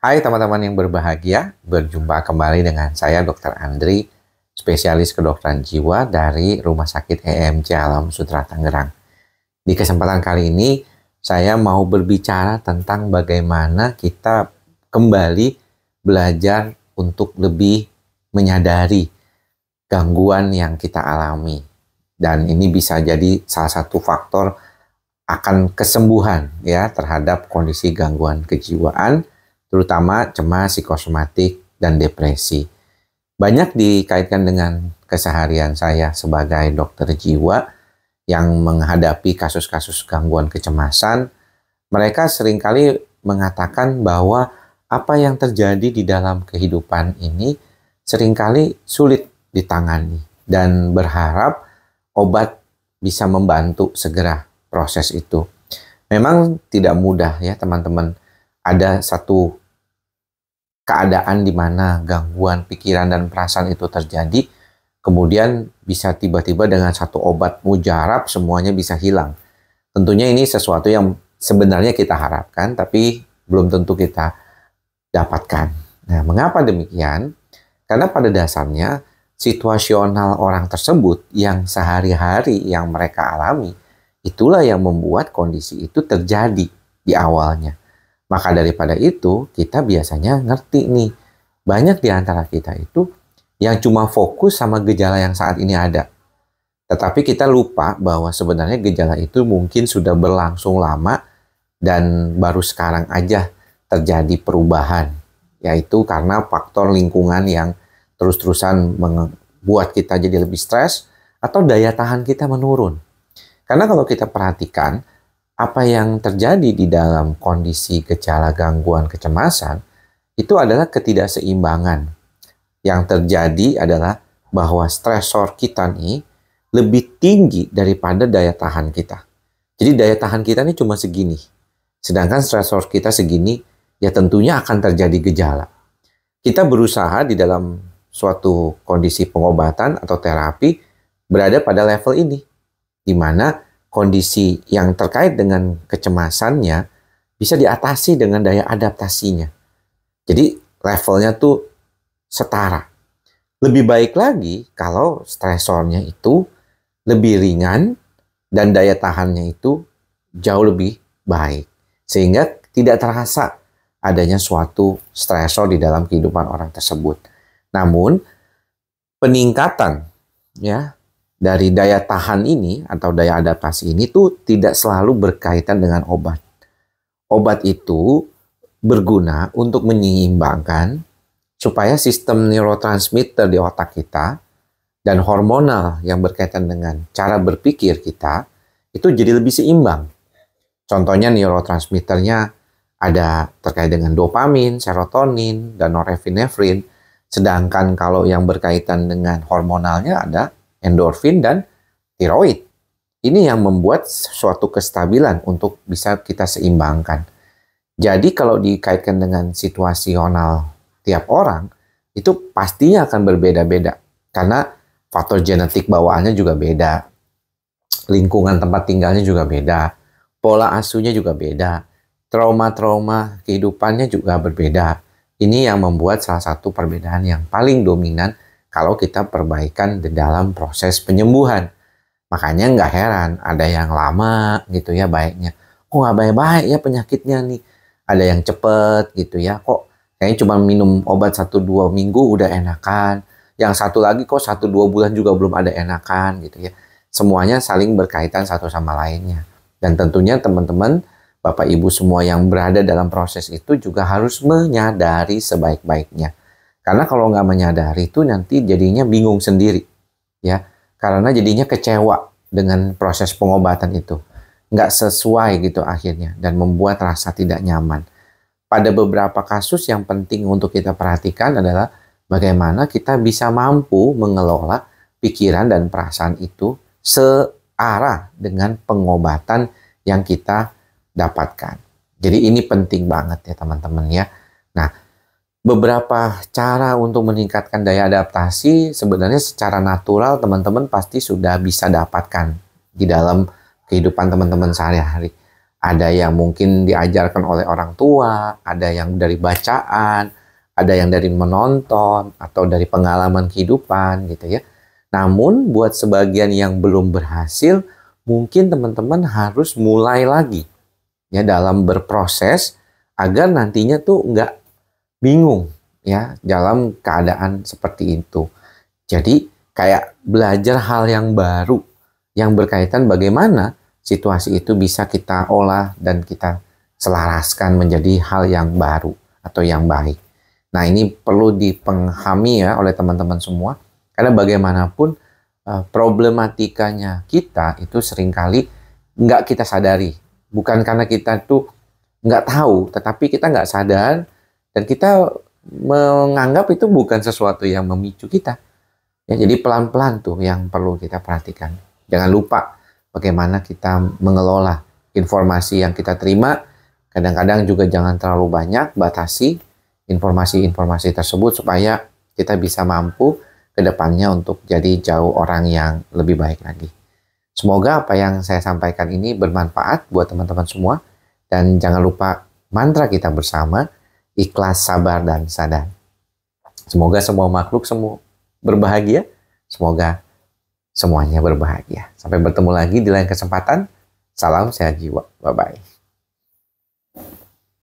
Hai teman-teman yang berbahagia, berjumpa kembali dengan saya Dr. Andri, spesialis kedokteran jiwa dari Rumah Sakit EMC Alam Sutra Tangerang. Di kesempatan kali ini, saya mau berbicara tentang bagaimana kita kembali belajar untuk lebih menyadari gangguan yang kita alami. Dan ini bisa jadi salah satu faktor akan kesembuhan ya terhadap kondisi gangguan kejiwaan terutama cemas psikosomatik dan depresi. Banyak dikaitkan dengan keseharian saya sebagai dokter jiwa yang menghadapi kasus-kasus gangguan kecemasan. Mereka seringkali mengatakan bahwa apa yang terjadi di dalam kehidupan ini seringkali sulit ditangani dan berharap obat bisa membantu segera proses itu. Memang tidak mudah ya teman-teman. Ada satu keadaan di mana gangguan pikiran dan perasaan itu terjadi, kemudian bisa tiba-tiba dengan satu obat mujarab semuanya bisa hilang. Tentunya ini sesuatu yang sebenarnya kita harapkan, tapi belum tentu kita dapatkan. Nah, mengapa demikian? Karena pada dasarnya situasional orang tersebut yang sehari-hari yang mereka alami, itulah yang membuat kondisi itu terjadi di awalnya. Maka daripada itu, kita biasanya ngerti nih, banyak di antara kita itu yang cuma fokus sama gejala yang saat ini ada. Tetapi kita lupa bahwa sebenarnya gejala itu mungkin sudah berlangsung lama dan baru sekarang aja terjadi perubahan, yaitu karena faktor lingkungan yang terus-terusan membuat kita jadi lebih stres atau daya tahan kita menurun. Karena kalau kita perhatikan, apa yang terjadi di dalam kondisi gejala gangguan kecemasan itu adalah ketidakseimbangan. Yang terjadi adalah bahwa stresor kita ini lebih tinggi daripada daya tahan kita. Jadi daya tahan kita ini cuma segini. Sedangkan stresor kita segini, ya tentunya akan terjadi gejala. Kita berusaha di dalam suatu kondisi pengobatan atau terapi berada pada level ini, di mana kondisi yang terkait dengan kecemasannya bisa diatasi dengan daya adaptasinya. Jadi levelnya tuh setara. Lebih baik lagi kalau stresornya itu lebih ringan dan daya tahannya itu jauh lebih baik. Sehingga tidak terasa adanya suatu stresor di dalam kehidupan orang tersebut. Namun peningkatan ya dari daya tahan ini atau daya adaptasi ini tuh tidak selalu berkaitan dengan obat. Obat itu berguna untuk menyeimbangkan supaya sistem neurotransmitter di otak kita dan hormonal yang berkaitan dengan cara berpikir kita itu jadi lebih seimbang. Contohnya neurotransmitternya ada terkait dengan dopamin, serotonin, dan norepinefrin. Sedangkan kalau yang berkaitan dengan hormonalnya ada endorfin dan tiroid. Ini yang membuat suatu kestabilan untuk bisa kita seimbangkan. Jadi kalau dikaitkan dengan situasional tiap orang, itu pastinya akan berbeda-beda. Karena faktor genetik bawaannya juga beda. Lingkungan tempat tinggalnya juga beda. Pola asuhnya juga beda. Trauma-trauma kehidupannya juga berbeda. Ini yang membuat salah satu perbedaan yang paling dominan kalau kita perbaikan di dalam proses penyembuhan. Makanya nggak heran ada yang lama gitu ya baiknya. Kok nggak baik-baik ya penyakitnya nih. Ada yang cepet gitu ya. Kok kayaknya cuma minum obat 1-2 minggu udah enakan. Yang satu lagi kok 1-2 bulan juga belum ada enakan gitu ya. Semuanya saling berkaitan satu sama lainnya. Dan tentunya teman-teman Bapak Ibu semua yang berada dalam proses itu juga harus menyadari sebaik-baiknya karena kalau nggak menyadari itu nanti jadinya bingung sendiri, ya. Karena jadinya kecewa dengan proses pengobatan itu, nggak sesuai gitu akhirnya dan membuat rasa tidak nyaman. Pada beberapa kasus yang penting untuk kita perhatikan adalah bagaimana kita bisa mampu mengelola pikiran dan perasaan itu searah dengan pengobatan yang kita dapatkan. Jadi ini penting banget ya teman-teman ya. Nah, beberapa cara untuk meningkatkan daya adaptasi sebenarnya secara natural teman-teman pasti sudah bisa dapatkan di dalam kehidupan teman-teman sehari-hari. Ada yang mungkin diajarkan oleh orang tua, ada yang dari bacaan, ada yang dari menonton atau dari pengalaman kehidupan gitu ya. Namun buat sebagian yang belum berhasil, mungkin teman-teman harus mulai lagi ya dalam berproses agar nantinya tuh nggak bingung ya dalam keadaan seperti itu. Jadi kayak belajar hal yang baru yang berkaitan bagaimana situasi itu bisa kita olah dan kita selaraskan menjadi hal yang baru atau yang baik. Nah ini perlu dipenghami ya oleh teman-teman semua karena bagaimanapun eh, problematikanya kita itu seringkali nggak kita sadari. Bukan karena kita tuh nggak tahu, tetapi kita nggak sadar dan kita menganggap itu bukan sesuatu yang memicu kita. Ya, jadi pelan-pelan tuh yang perlu kita perhatikan. Jangan lupa bagaimana kita mengelola informasi yang kita terima. Kadang-kadang juga jangan terlalu banyak, batasi informasi-informasi tersebut supaya kita bisa mampu ke depannya untuk jadi jauh orang yang lebih baik lagi. Semoga apa yang saya sampaikan ini bermanfaat buat teman-teman semua dan jangan lupa mantra kita bersama ikhlas, sabar, dan sadar. Semoga semua makhluk semua berbahagia. Semoga semuanya berbahagia. Sampai bertemu lagi di lain kesempatan. Salam sehat jiwa. Bye-bye.